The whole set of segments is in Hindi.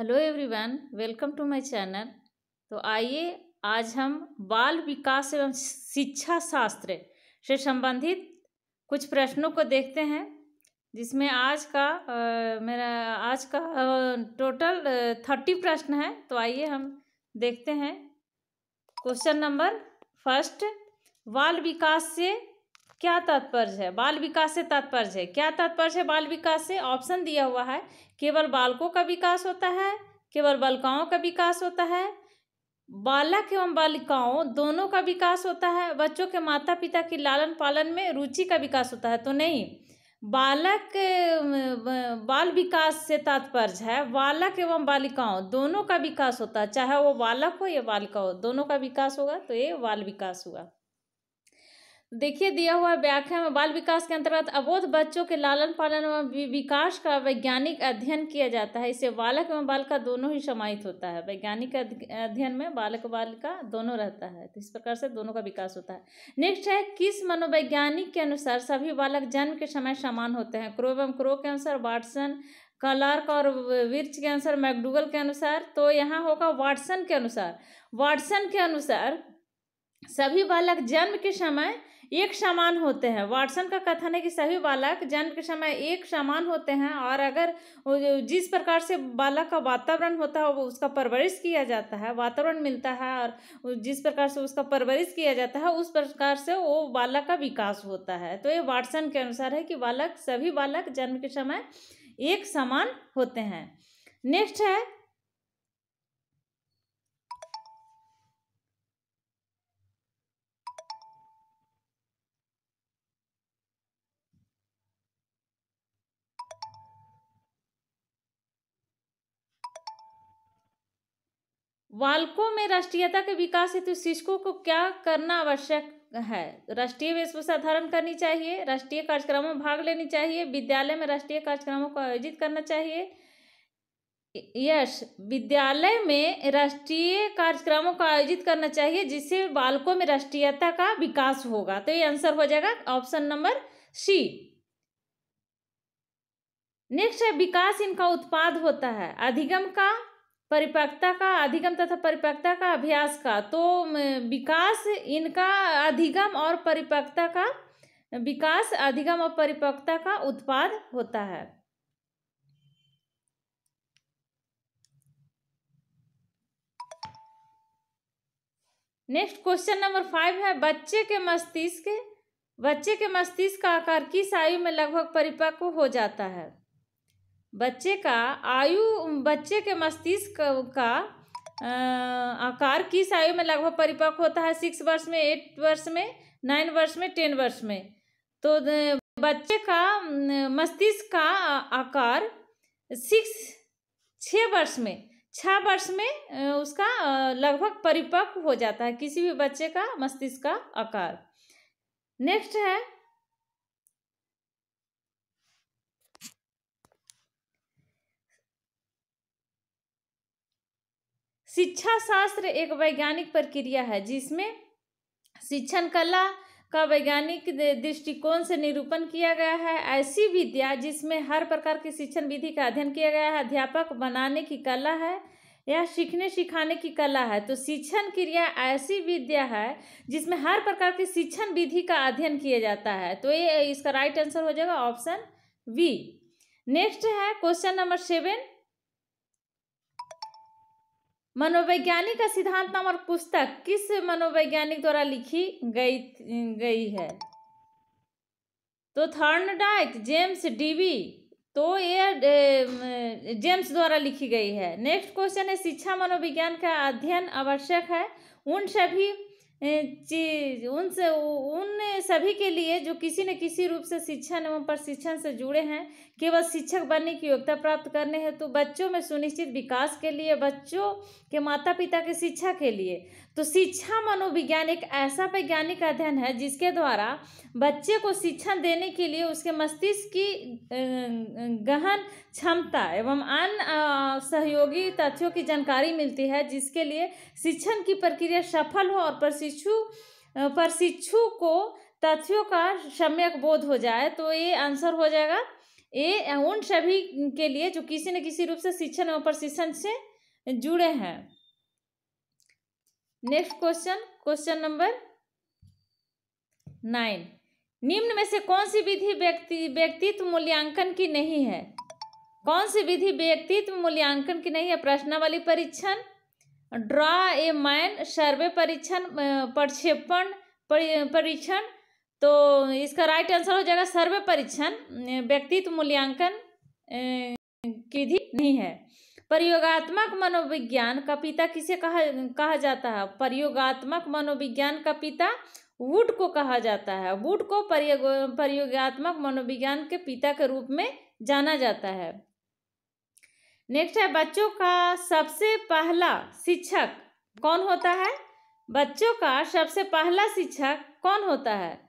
hello everyone welcome to my channel तो आइए आज हम बाल विकास एवं शिक्षा शास्त्र से संबंधित कुछ प्रश्नों को देखते हैं जिसमें आज का आ, मेरा आज का आ, टोटल थर्टी प्रश्न है तो आइए हम देखते हैं क्वेश्चन नंबर फर्स्ट बाल विकास से क्या तात्पर्य है बाल विकास से तात्पर्य है क्या तात्पर्य है बाल विकास से ऑप्शन दिया हुआ है केवल बालकों का विकास होता है केवल बालिकाओं का विकास होता है बालक एवं बालिकाओं दोनों का विकास होता है बच्चों के माता पिता की लालन पालन में रुचि का विकास होता है तो नहीं बालक बाल विकास से तात्पर्य है बालक एवं बालिकाओं दोनों का विकास होता है चाहे वो बालक हो या बालिका हो दोनों का विकास होगा तो ये बाल विकास हुआ देखिए दिया हुआ व्याख्या में बाल विकास के अंतर्गत अबोध बच्चों के लालन पालन एवं विकास का वैज्ञानिक अध्ययन किया जाता है इसे बालक एवं बालिका दोनों ही समाहित होता है वैज्ञानिक अध्ययन में बालक बालिका दोनों रहता है तो इस प्रकार से दोनों का विकास होता है नेक्स्ट है किस मनोवैज्ञानिक के अनुसार सभी बालक जन्म के समय समान होते हैं क्रो एवं क्रो के अनुसार वाटसन कलार्क और विर्च के अनुसार मैकडूगल के अनुसार तो यहाँ होगा वाटसन के अनुसार वाटसन के अनुसार सभी बालक जन्म के समय एक समान होते हैं वाटसन का कथन है कि सभी बालक जन्म के समय एक समान होते हैं और अगर जिस प्रकार से बालक का वातावरण होता है वो उसका परवरिश किया जाता है वातावरण मिलता है और जिस प्रकार से उसका परवरिश किया जाता है उस प्रकार से वो बालक का विकास होता है तो ये वाटसन के अनुसार है कि बालक सभी बालक जन्म के समय एक समान होते हैं नेक्स्ट है बालकों में राष्ट्रीयता के विकास हेतु शिक्षकों को क्या करना आवश्यक है राष्ट्रीय वेशभूषा धारण करनी चाहिए राष्ट्रीय कार्यक्रमों में भाग लेनी चाहिए विद्यालय में राष्ट्रीय कार्यक्रमों को आयोजित करना चाहिए यश विद्यालय में राष्ट्रीय कार्यक्रमों का आयोजित करना चाहिए जिससे बालकों में राष्ट्रीयता का विकास होगा तो ये आंसर हो जाएगा ऑप्शन नंबर सी नेक्स्ट है विकास इनका उत्पाद होता है अधिगम का परिपक्वता का अधिगम तथा परिपक्वता का अभ्यास का तो विकास इनका अधिगम और परिपक्वता का विकास अधिगम और परिपक्वता का उत्पाद होता है नेक्स्ट क्वेश्चन नंबर फाइव है बच्चे के मस्तिष्क बच्चे के मस्तिष्क का आकार किस आयु में लगभग परिपक्व हो जाता है बच्चे का आयु बच्चे के मस्तिष्क का आकार किस आयु में लगभग परिपक्व होता है सिक्स वर्ष में एट वर्ष में नाइन वर्ष में टेन वर्ष में तो बच्चे का मस्तिष्क का आकार सिक्स छः वर्ष में छः वर्ष में उसका लगभग परिपक्व हो जाता है किसी भी बच्चे का मस्तिष्क का आकार नेक्स्ट है शिक्षा शास्त्र एक वैज्ञानिक प्रक्रिया है जिसमें शिक्षण कला का वैज्ञानिक दृष्टिकोण से निरूपण किया गया है ऐसी विद्या जिसमें हर प्रकार की शिक्षण विधि का अध्ययन किया गया है अध्यापक बनाने की कला है या सीखने सिखाने की कला है तो शिक्षण क्रिया ऐसी विद्या है जिसमें हर प्रकार की शिक्षण विधि का अध्ययन किया जाता है तो ये इसका राइट आंसर हो जाएगा ऑप्शन बी नेक्स्ट है क्वेश्चन नंबर सेवन मनोवैज्ञानिक का सिद्धांत नामक पुस्तक किस मनोवैज्ञानिक द्वारा लिखी गई गई है तो थर्नडाइक जेम्स डीवी तो ये जेम्स द्वारा लिखी गई है नेक्स्ट क्वेश्चन है शिक्षा मनोविज्ञान का अध्ययन आवश्यक है उन सभी चीज उन से उन सभी के लिए जो किसी न किसी रूप से शिक्षण एवं प्रशिक्षण से जुड़े हैं केवल शिक्षक बनने की योग्यता प्राप्त करने हैं तो बच्चों में सुनिश्चित विकास के लिए बच्चों के माता पिता के शिक्षा के लिए तो शिक्षा मनोविज्ञान एक ऐसा वैज्ञानिक अध्ययन है जिसके द्वारा बच्चे को शिक्षण देने के लिए उसके मस्तिष्क की गहन क्षमता एवं अन्य सहयोगी तथ्यों की जानकारी मिलती है जिसके लिए शिक्षण की प्रक्रिया सफल हो और प्रशिक्षु प्रशिक्षु को तथ्यों का सम्यक बोध हो जाए तो ये आंसर हो जाएगा ये उन सभी के लिए जो किसी न किसी रूप से शिक्षण एवं प्रशिक्षण से जुड़े हैं next question question number nine निम्न में से कौन सी विधि व्यक्ति व्यक्तित्व मूल्यांकन की नहीं है कौन सी विधि व्यक्तित्व मूल्यांकन की नहीं है प्रश्नावली परीक्षण ड्रा ए मैन सर्वे परीक्षण प्रक्षेपण परीक्षण तो इसका राइट आंसर हो जाएगा सर्व परीक्षण व्यक्तित्व मूल्यांकन की विधि नहीं है प्रयोगात्मक मनोविज्ञान का पिता किसे कहा कहा जाता है प्रयोगात्मक मनोविज्ञान का पिता वुड को कहा जाता है वुड को प्रयोग प्रयोगात्मक मनोविज्ञान के पिता के रूप में जाना जाता है नेक्स्ट है बच्चों का सबसे पहला शिक्षक कौन होता है बच्चों का सबसे पहला शिक्षक कौन होता है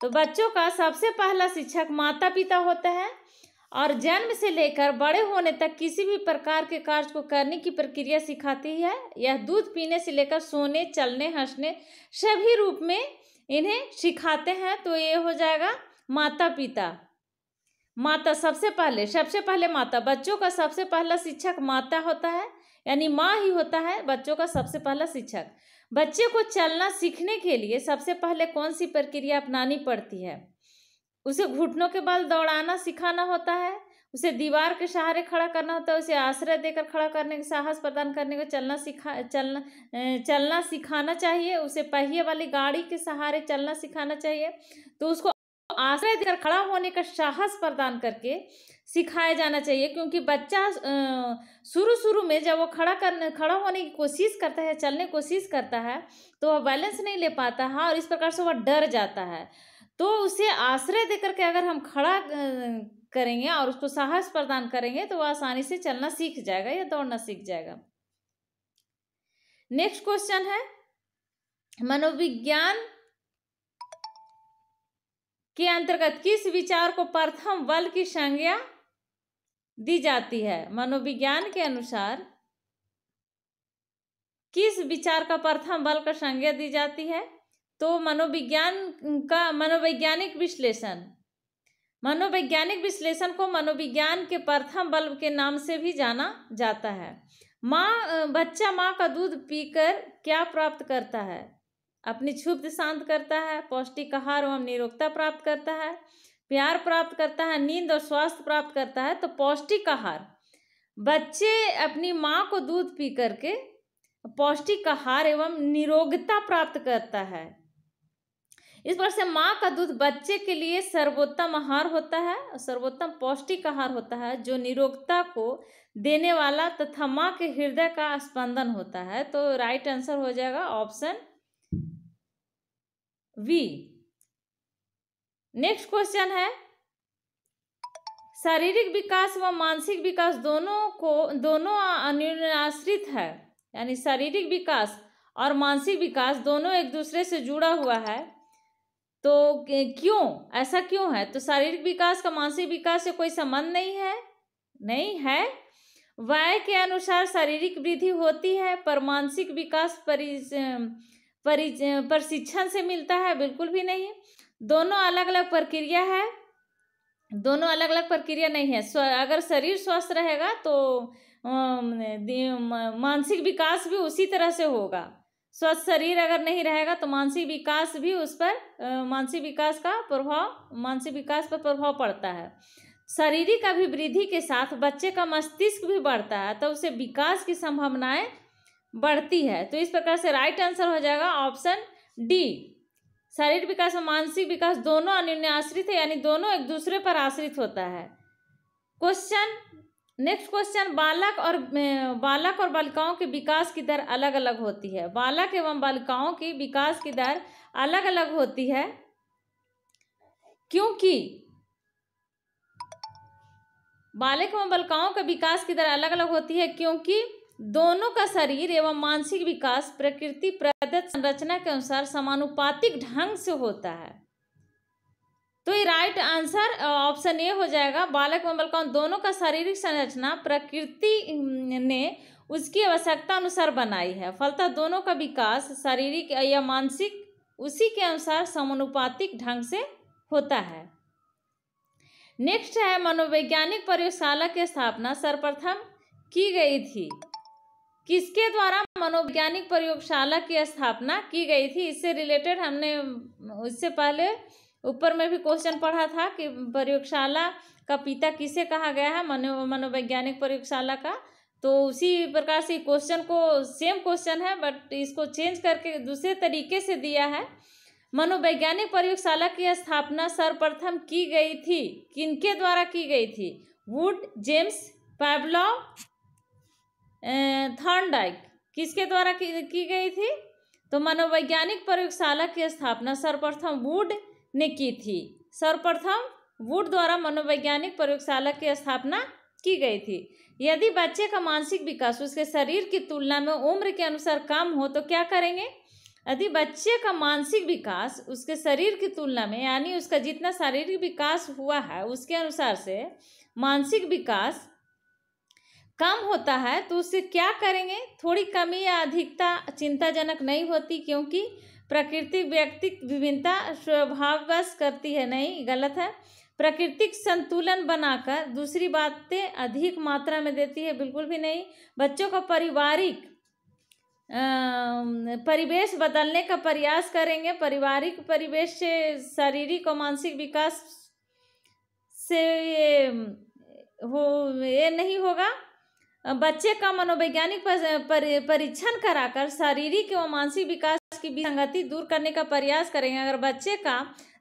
तो बच्चों का सबसे पहला शिक्षक माता पिता होता है और जन्म से लेकर बड़े होने तक किसी भी प्रकार के कार्य को करने की प्रक्रिया सिखाती है यह दूध पीने से लेकर सोने चलने हंसने सभी रूप में इन्हें सिखाते हैं तो ये हो जाएगा माता पिता माता सबसे पहले सबसे पहले माता बच्चों का सबसे पहला शिक्षक माता होता है यानी माँ ही होता है बच्चों का सबसे पहला शिक्षक बच्चे को चलना सीखने के लिए सबसे पहले कौन सी प्रक्रिया अपनानी पड़ती है उसे घुटनों के बल दौड़ाना सिखाना होता है उसे दीवार के सहारे खड़ा करना होता है उसे आश्रय देकर खड़ा करने के साहस प्रदान करने को चलना सिखा चलना चलना सिखाना चाहिए उसे पहिए वाली गाड़ी के सहारे चलना सिखाना चाहिए तो उसको आश्रय देकर खड़ा होने का साहस प्रदान करके सिखाया जाना चाहिए क्योंकि बच्चा शुरू शुरू में जब वो खड़ा करने खड़ा होने की कोशिश करता है चलने की कोशिश करता है तो वह बैलेंस नहीं ले पाता है और इस प्रकार से वह डर जाता है तो उसे आश्रय देकर के अगर हम खड़ा करेंगे और उसको साहस प्रदान करेंगे तो वह आसानी से चलना सीख जाएगा या दौड़ना सीख जाएगा नेक्स्ट क्वेश्चन है मनोविज्ञान के अंतर्गत किस विचार को प्रथम बल की संज्ञा दी जाती है मनोविज्ञान के अनुसार किस विचार का प्रथम बल का संज्ञा दी जाती है तो मनोविज्ञान का मनोवैज्ञानिक विश्लेषण मनोवैज्ञानिक विश्लेषण को मनोविज्ञान के प्रथम बल्ब के नाम से भी जाना जाता है माँ बच्चा माँ का दूध पीकर क्या प्राप्त करता है अपनी क्षुब्ध शांत करता है पौष्टिक आहार एवं निरोगता प्राप्त करता है प्यार प्राप्त करता है नींद और स्वास्थ्य प्राप्त करता है तो पौष्टिक आहार बच्चे अपनी माँ को दूध पी करके पौष्टिक आहार एवं निरोगता प्राप्त करता है इस वर्ष से माँ का दूध बच्चे के लिए सर्वोत्तम आहार होता है और सर्वोत्तम पौष्टिक आहार होता है जो निरोगता को देने वाला तथा माँ के हृदय का स्पंदन होता है तो राइट आंसर हो जाएगा ऑप्शन वी नेक्स्ट क्वेश्चन है शारीरिक विकास व मानसिक विकास दोनों को दोनों अनुनाश्रित है यानी शारीरिक विकास और मानसिक विकास दोनों एक दूसरे से जुड़ा हुआ है तो क्यों ऐसा क्यों है तो शारीरिक विकास का मानसिक विकास से कोई संबंध नहीं है नहीं है वाय के अनुसार शारीरिक वृद्धि होती है पर मानसिक विकास परि प्रशिक्षण से मिलता है बिल्कुल भी नहीं दोनों अलग अलग प्रक्रिया है दोनों अलग अलग प्रक्रिया नहीं है अगर शरीर स्वस्थ रहेगा तो मानसिक विकास भी उसी तरह से होगा स्वस्थ शरीर अगर नहीं रहेगा तो मानसिक विकास भी उस पर मानसिक विकास का प्रभाव मानसिक विकास पर प्रभाव पड़ता है शारीरिक अभिवृद्धि के साथ बच्चे का मस्तिष्क भी बढ़ता है तो उसे विकास की संभावनाएं बढ़ती है तो इस प्रकार से राइट आंसर हो जाएगा ऑप्शन डी शारीरिक विकास और मानसिक विकास दोनों अन्य आश्रित है यानी दोनों एक दूसरे पर आश्रित होता है क्वेश्चन नेक्स्ट क्वेश्चन बालक और बालक और बालिकाओं के विकास की दर अलग अलग होती है बालक एवं बालिकाओं की विकास की दर अलग अलग होती है क्योंकि बालक एवं बालिकाओं के विकास की दर अलग अलग होती है क्योंकि दोनों का शरीर एवं मानसिक विकास प्रकृति प्रदत्त संरचना के अनुसार समानुपातिक ढंग से होता है तो ये राइट आंसर ऑप्शन ए हो जाएगा बालक एवं बलकौन दोनों का शारीरिक संरचना प्रकृति ने उसकी आवश्यकता अनुसार बनाई है फलतः दोनों का विकास शारीरिक या मानसिक उसी के अनुसार समानुपातिक ढंग से होता है नेक्स्ट है मनोवैज्ञानिक प्रयोगशाला की स्थापना सर्वप्रथम की गई थी किसके द्वारा मनोवैज्ञानिक प्रयोगशाला की स्थापना की गई थी इससे रिलेटेड हमने उससे पहले ऊपर में भी क्वेश्चन पढ़ा था कि प्रयोगशाला का पिता किसे कहा गया है मनो मनोवैज्ञानिक प्रयोगशाला का तो उसी प्रकार से क्वेश्चन को सेम क्वेश्चन है बट इसको चेंज करके दूसरे तरीके से दिया है मनोवैज्ञानिक प्रयोगशाला की स्थापना सर्वप्रथम की गई थी किनके द्वारा की गई थी वुड जेम्स पैबलॉ थॉर्नडाइक किसके द्वारा की, की गई थी तो मनोवैज्ञानिक प्रयोगशाला की स्थापना सर्वप्रथम वुड ने की थी सर्वप्रथम वुड द्वारा मनोवैज्ञानिक प्रयोगशाला की स्थापना की गई थी यदि बच्चे का मानसिक विकास उसके शरीर की तुलना में उम्र के अनुसार कम हो तो क्या करेंगे यदि बच्चे का मानसिक विकास उसके शरीर की तुलना में यानी उसका जितना शारीरिक विकास हुआ है उसके अनुसार से मानसिक विकास कम होता है तो उससे क्या करेंगे थोड़ी कमी या अधिकता चिंताजनक नहीं होती क्योंकि प्रकृति व्यक्तिक विभिन्नता स्वभाववश करती है नहीं गलत है प्राकृतिक संतुलन बनाकर दूसरी बातें अधिक मात्रा में देती है बिल्कुल भी नहीं बच्चों का पारिवारिक परिवेश बदलने का प्रयास करेंगे पारिवारिक परिवेश से शारीरिक और मानसिक विकास से ये हो ये नहीं होगा बच्चे का मनोवैज्ञानिक परीक्षण कराकर शारीरिक एवं मानसिक विकास की विसंगति दूर करने का प्रयास करेंगे अगर बच्चे का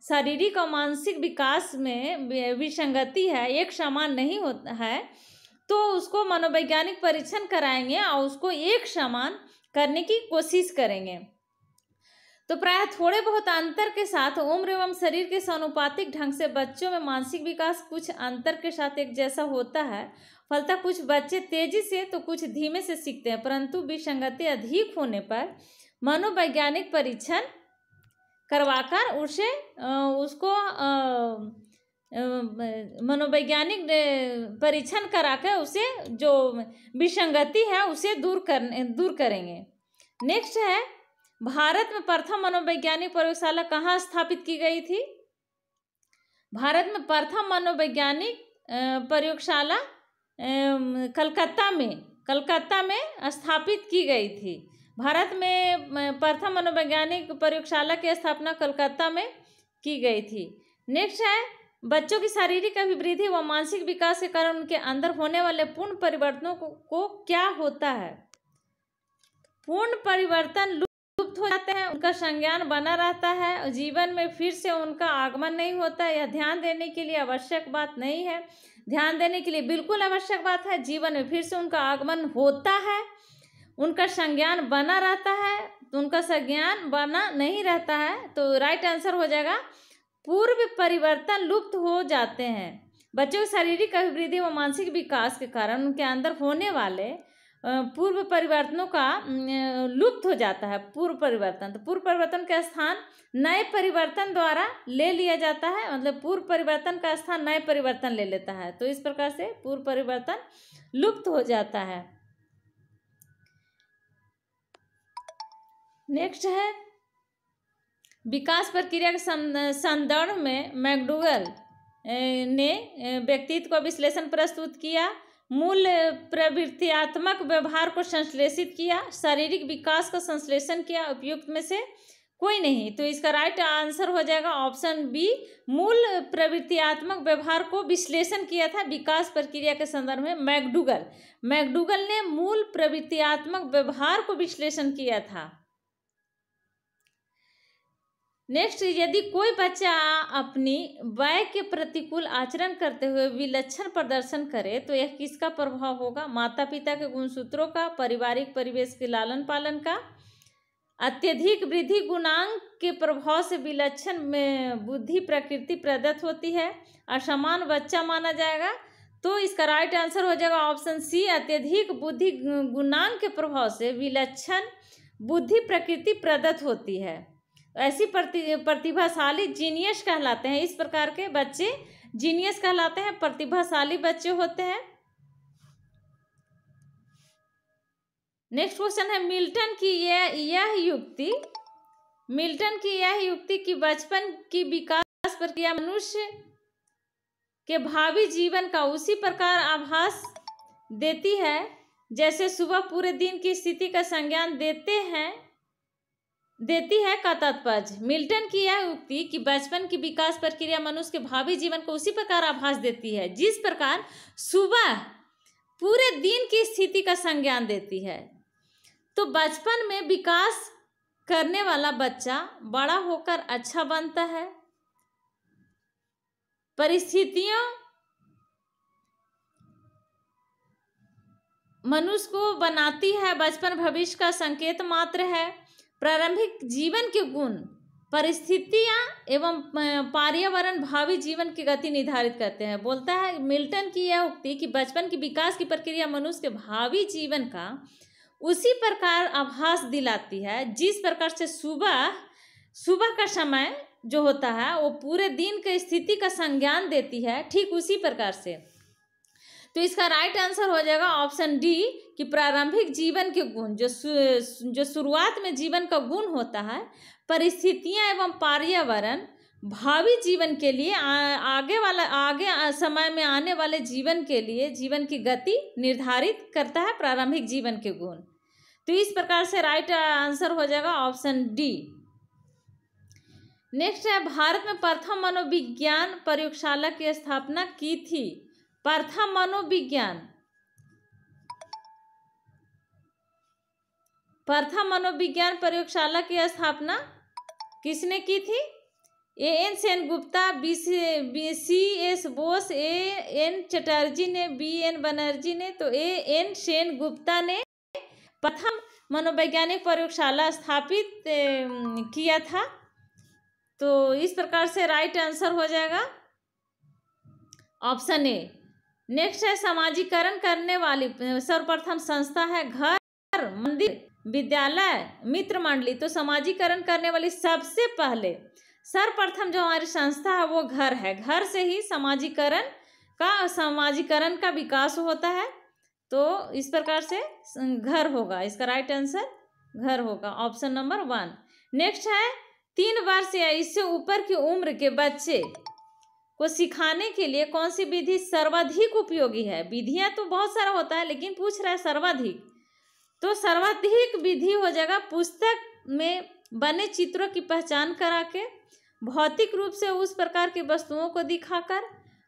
शारीरिक और मानसिक विकास में विसंगति है एक समान नहीं होता है तो उसको मनोवैज्ञानिक परीक्षण कराएंगे और उसको एक समान करने की कोशिश करेंगे तो प्रायः थोड़े बहुत अंतर के साथ उम्र एवं शरीर के सानुपातिक ढंग से बच्चों में मानसिक विकास कुछ अंतर के साथ एक जैसा होता है फलतः कुछ बच्चे तेजी से तो कुछ धीमे से सीखते हैं परंतु विसंगति अधिक होने पर मनोवैज्ञानिक परीक्षण करवाकर उसे उसको मनोवैज्ञानिक परीक्षण कराकर उसे जो विसंगति है उसे दूर करने दूर करेंगे नेक्स्ट है भारत में प्रथम मनोवैज्ञानिक प्रयोगशाला कहाँ स्थापित की गई थी भारत में प्रथम मनोवैज्ञानिक प्रयोगशाला कलकत्ता में कलकत्ता में स्थापित की गई थी भारत में प्रथम मनोवैज्ञानिक प्रयोगशाला की स्थापना कलकत्ता में की गई थी नेक्स्ट है बच्चों की शारीरिक अभिवृद्धि व मानसिक विकास के कारण उनके अंदर होने वाले पूर्ण परिवर्तनों को, को क्या होता है पूर्ण परिवर्तन लुप्त हो जाते हैं उनका संज्ञान बना रहता है जीवन में फिर से उनका आगमन नहीं होता यह ध्यान देने के लिए आवश्यक बात नहीं है ध्यान देने के लिए बिल्कुल आवश्यक बात है जीवन में फिर से उनका आगमन होता है उनका संज्ञान बना रहता है तो उनका संज्ञान बना नहीं रहता है तो राइट आंसर हो जाएगा पूर्व परिवर्तन लुप्त हो जाते हैं बच्चों की शारीरिक अभिवृद्धि व मानसिक विकास के कारण उनके अंदर होने वाले पूर्व परिवर्तनों का लुप्त हो जाता है पूर्व परिवर्तन तो पूर्व परिवर्तन का स्थान नए परिवर्तन द्वारा ले लिया जाता है मतलब पूर्व परिवर्तन का स्थान नए परिवर्तन ले लेता है तो इस प्रकार से पूर्व परिवर्तन लुप्त हो जाता है नेक्स्ट है विकास प्रक्रिया के संदर्भ में मैकडूगल ने व्यक्तित्व का विश्लेषण प्रस्तुत किया मूल प्रवृत्तियात्मक व्यवहार को संश्लेषित किया शारीरिक विकास का संश्लेषण किया उपयुक्त में से कोई नहीं तो इसका राइट आंसर हो जाएगा ऑप्शन बी मूल प्रवृत्तियात्मक व्यवहार को विश्लेषण किया था विकास प्रक्रिया के संदर्भ में मैकडूगल मैकडूगल ने मूल प्रवृत्तियात्मक व्यवहार को विश्लेषण किया था नेक्स्ट यदि कोई बच्चा अपनी वय के प्रतिकूल आचरण करते हुए विलक्षण प्रदर्शन करे तो यह किसका प्रभाव होगा माता पिता के गुणसूत्रों का पारिवारिक परिवेश के लालन पालन का अत्यधिक वृद्धि गुणांक के प्रभाव से विलक्षण में बुद्धि प्रकृति प्रदत्त होती है असमान बच्चा माना जाएगा तो इसका राइट आंसर हो जाएगा ऑप्शन सी अत्यधिक बुद्धि गुणांक के प्रभाव से विलक्षण बुद्धि प्रकृति प्रदत्त होती है ऐसी प्रति प्रतिभाशाली जीनियस कहलाते हैं इस प्रकार के बच्चे जीनियस कहलाते हैं प्रतिभाशाली बच्चे होते हैं नेक्स्ट क्वेश्चन है मिल्टन की यह यह युक्ति मिल्टन की यह युक्ति कि बचपन की विकास प्रक्रिया मनुष्य के भावी जीवन का उसी प्रकार आभास देती है जैसे सुबह पूरे दिन की स्थिति का संज्ञान देते हैं देती है का तात्पर्य मिल्टन की यह उक्ति कि बचपन की विकास प्रक्रिया मनुष्य के भावी जीवन को उसी प्रकार आभास देती है जिस प्रकार सुबह पूरे दिन की स्थिति का संज्ञान देती है तो बचपन में विकास करने वाला बच्चा बड़ा होकर अच्छा बनता है परिस्थितियों मनुष्य को बनाती है बचपन भविष्य का संकेत मात्र है प्रारंभिक जीवन के गुण परिस्थितियाँ एवं पर्यावरण भावी जीवन की गति निर्धारित करते हैं बोलता है मिल्टन की यह उक्ति कि बचपन की विकास की प्रक्रिया मनुष्य के भावी जीवन का उसी प्रकार आभास दिलाती है जिस प्रकार से सुबह सुबह का समय जो होता है वो पूरे दिन के स्थिति का संज्ञान देती है ठीक उसी प्रकार से तो इसका राइट आंसर हो जाएगा ऑप्शन डी कि प्रारंभिक जीवन के गुण जो जो शुरुआत में जीवन का गुण होता है परिस्थितियाँ एवं पर्यावरण भावी जीवन के लिए आ, आगे वाला आगे समय में आने वाले जीवन के लिए जीवन की गति निर्धारित करता है प्रारंभिक जीवन के गुण तो इस प्रकार से राइट आंसर हो जाएगा ऑप्शन डी नेक्स्ट है भारत में प्रथम मनोविज्ञान प्रयोगशाला की स्थापना की थी प्रथम मनोविज्ञान प्रथम मनोविज्ञान प्रयोगशाला की स्थापना किसने की थी A N Sen Gupta B C S Bose A N Chatterjee ने बी एन बनर्जी ने तो ए एन सेन गुप्ता ने प्रथम मनोवैज्ञानिक प्रयोगशाला स्थापित किया था तो इस प्रकार से राइट आंसर हो जाएगा ऑप्शन ए नेक्स्ट है समाजीकरण करने वाली सर्वप्रथम संस्था है घर मंदिर विद्यालय मित्र मंडली तो समाजीकरण करने वाली सबसे पहले सर्वप्रथम जो हमारी संस्था है वो घर है घर से ही समाजीकरण का समाजीकरण का विकास होता है तो इस प्रकार से घर होगा इसका राइट आंसर घर होगा ऑप्शन नंबर वन नेक्स्ट है तीन वर्ष या इससे ऊपर की उम्र के बच्चे को सिखाने के लिए कौन सी विधि सर्वाधिक उपयोगी है विधियाँ तो बहुत सारा होता है लेकिन पूछ रहा है सर्वाधिक तो सर्वाधिक विधि हो जाएगा पुस्तक में बने चित्रों की पहचान करा के भौतिक रूप से उस प्रकार की वस्तुओं को दिखाकर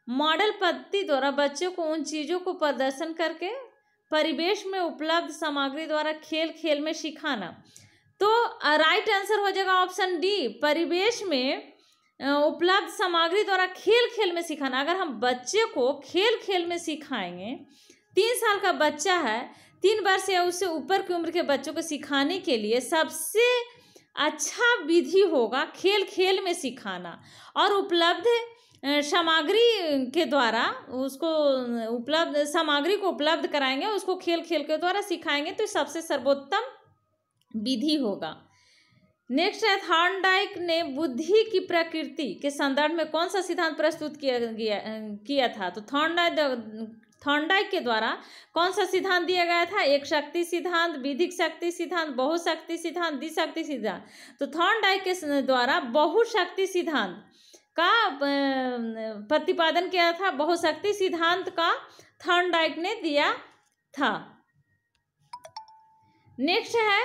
मॉडल पद्धति द्वारा बच्चों को उन चीज़ों को प्रदर्शन करके परिवेश में उपलब्ध सामग्री द्वारा खेल खेल में सिखाना तो राइट आंसर हो जाएगा ऑप्शन डी परिवेश में उपलब्ध सामग्री द्वारा खेल खेल में सिखाना अगर हम बच्चे को खेल खेल में सिखाएंगे तीन साल का बच्चा है तीन वर्ष या उससे ऊपर की उम्र के बच्चों को सिखाने के लिए सबसे अच्छा विधि होगा खेल खेल में सिखाना और उपलब्ध सामग्री के द्वारा उसको उपलब्ध सामग्री को उपलब्ध कराएंगे उसको खेल खेल के द्वारा सिखाएंगे तो सबसे सर्वोत्तम विधि होगा नेक्स्ट है थॉर्नडाइक ने बुद्धि की प्रकृति के संदर्भ में कौन सा सिद्धांत प्रस्तुत किया गया किया था तो थॉर्नडाइक थॉर्नडाइक के द्वारा कौन सा सिद्धांत दिया गया था एक शक्ति सिद्धांत विधिक शक्ति सिद्धांत बहुशक्ति सिद्धांत द्विशक्ति सिद्धांत तो थॉर्नडाइक के द्वारा बहुशक्ति सिद्धांत का प्रतिपादन किया था बहुशक्ति सिद्धांत का थॉर्नडाइक ने दिया था नेक्स्ट है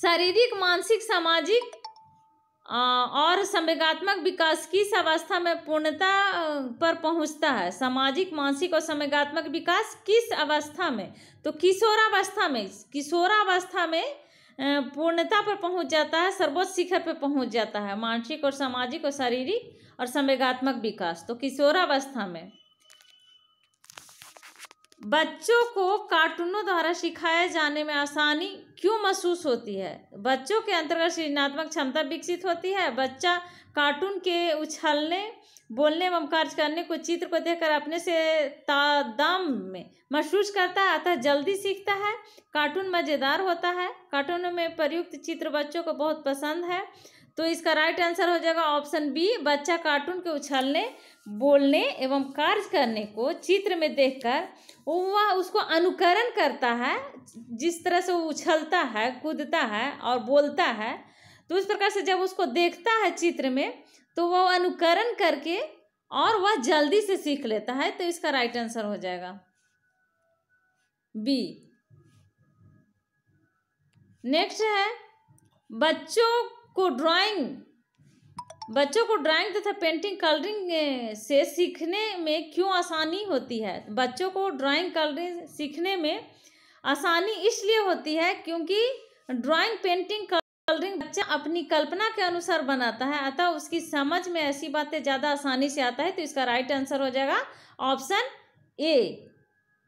शारीरिक मानसिक सामाजिक और संवेगात्मक विकास किस अवस्था में पूर्णता पर पहुंचता है सामाजिक मानसिक और संवेगात्मक विकास किस अवस्था में तो किशोरावस्था में किशोरावस्था में पूर्णता पर पहुंच जाता है सर्वोच्च शिखर पर पहुंच जाता है मानसिक और सामाजिक और शारीरिक और संवेगात्मक विकास तो किशोरावस्था में बच्चों को कार्टूनों द्वारा सिखाए जाने में आसानी क्यों महसूस होती है बच्चों के अंतर्गत सृजनात्मक क्षमता विकसित होती है बच्चा कार्टून के उछलने बोलने एवं कार्य करने को चित्र को देखकर अपने से तादाम में महसूस करता है अतः जल्दी सीखता है कार्टून मज़ेदार होता है कार्टूनों में प्रयुक्त चित्र बच्चों को बहुत पसंद है तो इसका राइट आंसर हो जाएगा ऑप्शन बी बच्चा कार्टून के उछलने बोलने एवं कार्य करने को चित्र में देखकर वह उसको अनुकरण करता है जिस तरह से वो उछलता है कूदता है और बोलता है तो उस प्रकार से जब उसको देखता है चित्र में तो वह अनुकरण करके और वह जल्दी से सीख लेता है तो इसका राइट आंसर हो जाएगा बी नेक्स्ट है बच्चों को ड्राइंग बच्चों को ड्राइंग तथा पेंटिंग कलरिंग से सीखने में क्यों आसानी होती है बच्चों को ड्राइंग कलरिंग सीखने में आसानी इसलिए होती है क्योंकि ड्राइंग पेंटिंग कलरिंग बच्चा अपनी कल्पना के अनुसार बनाता है अतः उसकी समझ में ऐसी बातें ज़्यादा आसानी से आता है तो इसका राइट आंसर हो जाएगा ऑप्शन ए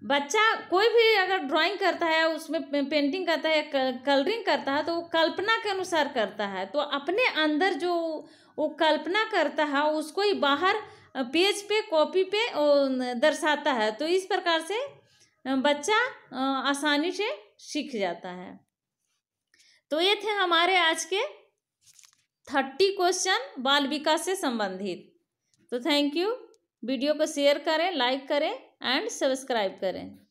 बच्चा कोई भी अगर ड्राइंग करता है उसमें पेंटिंग करता है कलरिंग करता है तो वो कल्पना के अनुसार करता है तो अपने अंदर जो वो कल्पना करता है उसको ही बाहर पेज पे कॉपी पे दर्शाता है तो इस प्रकार से बच्चा आसानी से सीख जाता है तो ये थे हमारे आज के थर्टी क्वेश्चन बाल विकास से संबंधित तो थैंक यू वीडियो को शेयर करें लाइक करें एंड सब्सक्राइब करें